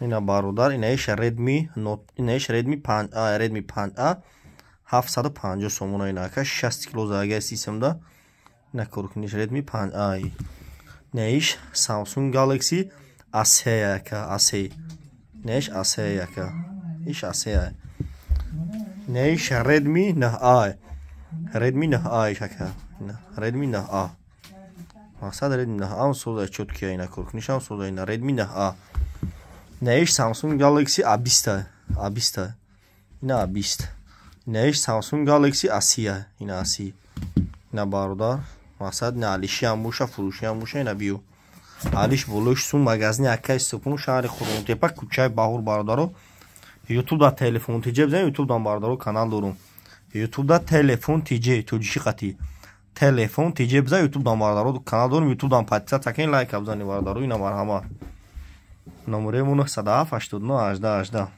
اینا برادر اینایش ردمی نوت اینایش ردمی 5 آ ردمی 5 آ 750 сомона инака 6 кило загар системда накоркуниш редми 5 ай неиш Samsung Galaxy A3 яка A3 неиш A3 яка иш A3 неиш Redmi 9i Redmi 9i шака Redmi 9a мақсад Redmi 9a сода чёткия инакоркунишам сода ина Redmi 9a Неш Samsung Galaxy A20. A20. Ина A20. Неш Samsung Galaxy A10. Ина A10. Ина бародар. Масад не Алиши ам буша, фурӯши ам буша, ина бию. Алиш булуш сум магазини акай сукун шаҳри Хурмутепа кучаи Баҳур бародаро. YouTube да телефон тиҷеб зан YouTube дан бародаро канал дорум. YouTube да телефон тиҷе туҷиши қати. Телефон тиҷеб зан YouTube дан бародаро канал дорум. YouTube дан подписат акин лайк абзани бародаро ина марҳама. nu Namorei unul ăsta, da, faci tu, nu, aș da, aș da.